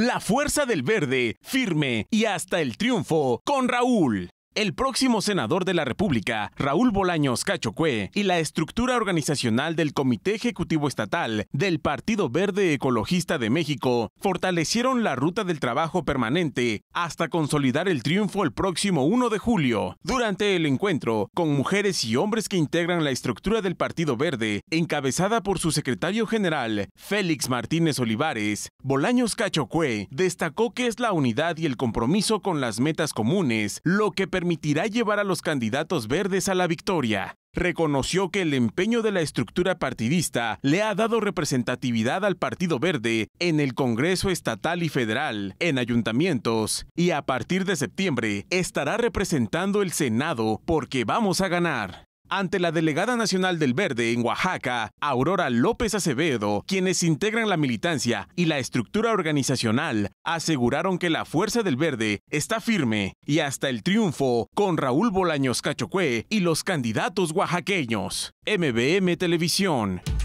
La fuerza del verde, firme y hasta el triunfo con Raúl el próximo senador de la República, Raúl Bolaños Cachocue, y la estructura organizacional del Comité Ejecutivo Estatal del Partido Verde Ecologista de México fortalecieron la ruta del trabajo permanente hasta consolidar el triunfo el próximo 1 de julio. Durante el encuentro, con mujeres y hombres que integran la estructura del Partido Verde, encabezada por su secretario general, Félix Martínez Olivares, Bolaños Cachocue destacó que es la unidad y el compromiso con las metas comunes lo que permite permitirá llevar a los candidatos verdes a la victoria. Reconoció que el empeño de la estructura partidista le ha dado representatividad al Partido Verde en el Congreso Estatal y Federal, en ayuntamientos, y a partir de septiembre estará representando el Senado porque vamos a ganar ante la delegada nacional del Verde en Oaxaca, Aurora López Acevedo, quienes integran la militancia y la estructura organizacional, aseguraron que la fuerza del Verde está firme y hasta el triunfo con Raúl Bolaños Cachoque y los candidatos oaxaqueños. MBM Televisión.